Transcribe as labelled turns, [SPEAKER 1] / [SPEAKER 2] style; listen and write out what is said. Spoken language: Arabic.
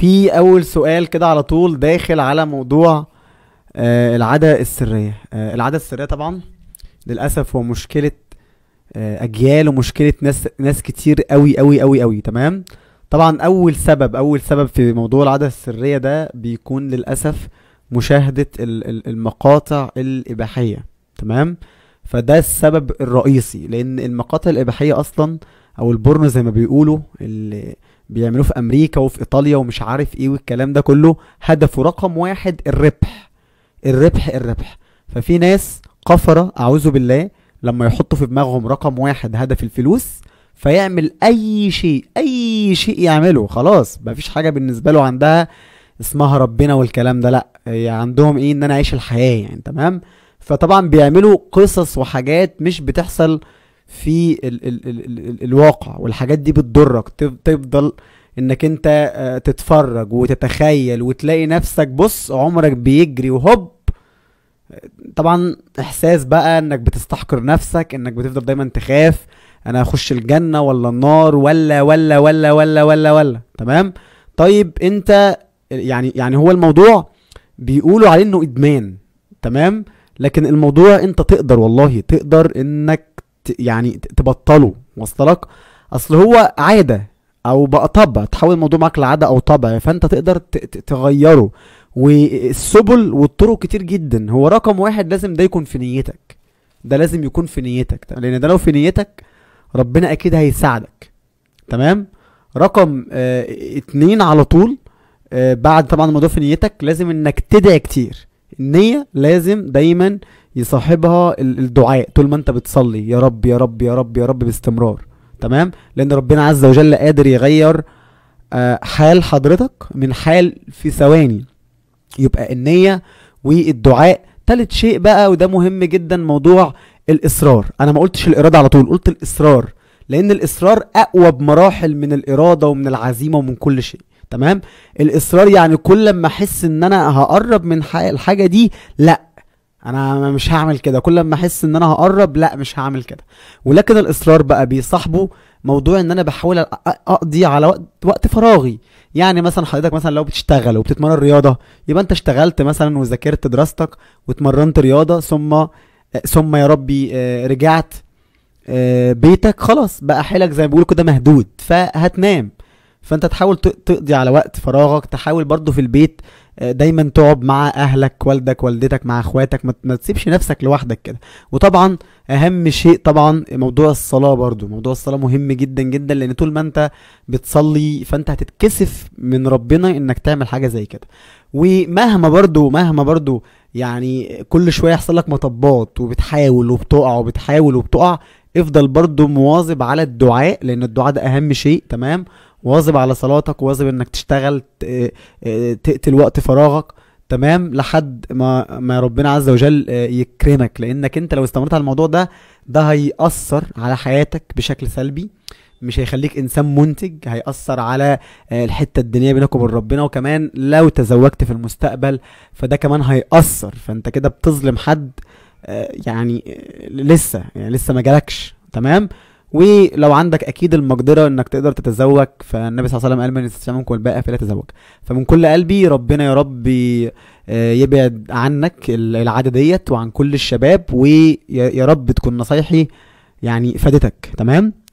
[SPEAKER 1] في اول سؤال كده على طول داخل على موضوع آه العاده السريه آه العاده السريه طبعا للاسف هو مشكله آه اجيال ومشكله ناس ناس كتير قوي قوي قوي قوي تمام طبعا اول سبب اول سبب في موضوع العاده السريه ده بيكون للاسف مشاهده المقاطع الاباحيه تمام فده السبب الرئيسي لان المقاطع الاباحيه اصلا او البورن زي ما بيقولوا اللي بيعملوه في امريكا وفي ايطاليا ومش عارف ايه والكلام ده كله هدفه رقم واحد الربح الربح الربح ففي ناس قفره اعوذ بالله لما يحطوا في دماغهم رقم واحد هدف الفلوس فيعمل اي شيء اي شيء يعمله خلاص مفيش حاجه بالنسبه له عندها اسمها ربنا والكلام ده لا هي عندهم ايه ان انا اعيش الحياه يعني تمام فطبعا بيعملوا قصص وحاجات مش بتحصل في ال ال ال ال ال الواقع والحاجات دي بتضرك تفضل انك انت آه، تتفرج وتتخيل وتلاقي نفسك بص عمرك بيجري وهوب طبعا احساس بقى انك بتستحقر نفسك انك بتفضل دايما تخاف انا هخش الجنه ولا النار ولا ولا ولا ولا ولا ولا تمام طيب انت يعني يعني هو الموضوع بيقولوا عليه انه ادمان تمام لكن الموضوع انت تقدر والله تقدر انك يعني تبطله وصلك اصل هو عاده او بقى طبع تحول الموضوع معاك لعاده او طبع فانت تقدر تغيره والسبل والطرق كتير جدا هو رقم واحد لازم ده يكون في نيتك ده لازم يكون في نيتك لان ده لو في نيتك ربنا اكيد هيساعدك تمام رقم اه اتنين على طول اه بعد طبعا الموضوع في نيتك لازم انك تدعي كتير النية لازم دايما يصاحبها الدعاء طول ما انت بتصلي يا رب يا رب يا رب يا رب باستمرار تمام لان ربنا عز وجل قادر يغير آه، حال حضرتك من حال في ثواني يبقى النية والدعاء تالت شيء بقى وده مهم جدا موضوع الإصرار أنا ما قلتش الإرادة على طول قلت الإصرار لأن الإصرار أقوى بمراحل من الإرادة ومن العزيمة ومن كل شيء تمام الإصرار يعني كل ما أحس إن أنا هقرب من الحاجة دي لأ انا مش هعمل كده كل ما احس ان انا هقرب لا مش هعمل كده ولكن الاصرار بقى بيصاحبه موضوع ان انا بحاول اقضي على وقت, وقت فراغي يعني مثلا حضرتك مثلا لو بتشتغل وبتتمرن رياضه يبقى انت اشتغلت مثلا وذاكرت دراستك واتمرنت رياضه ثم ثم يا ربي آه، رجعت آه، بيتك خلاص بقى حيلك زي ما بيقولوا كده مهدود فهتنام فانت تحاول تقضي على وقت فراغك تحاول برضو في البيت آه، دايما تقعد مع اهلك والدك والدتك مع اخواتك ما تسيبش نفسك لوحدك كده وطبعا اهم شيء طبعا موضوع الصلاه برضو موضوع الصلاه مهم جدا جدا لان طول ما انت بتصلي فانت هتتكسف من ربنا انك تعمل حاجه زي كده ومهما برضو مهما برضو يعني كل شويه يحصل لك مطبات وبتحاول وبتقع وبتحاول وبتقع افضل برضو مواظب على الدعاء لان الدعاء ده اهم شيء تمام واظب على صلاتك واظب انك تشتغل آه، تقتل وقت فراغك تمام لحد ما ما ربنا عز وجل آه، يكرمك لانك انت لو استمرت على الموضوع ده ده هيأثر على حياتك بشكل سلبي مش هيخليك انسان منتج هيأثر على آه، الحته الدنيا بينك وبين ربنا وكمان لو تزوجت في المستقبل فده كمان هيأثر فانت كده بتظلم حد يعني لسه يعني لسه ما جالكش تمام ولو عندك اكيد المقدره انك تقدر تتزوج فالنبي صلى الله عليه وسلم قال من استطاع منكم الباءة فلا تزوج فمن كل قلبي ربنا يا رب آه، يبعد عنك العاده ديت وعن كل الشباب ويا رب تكون نصايحي يعني فادتك تمام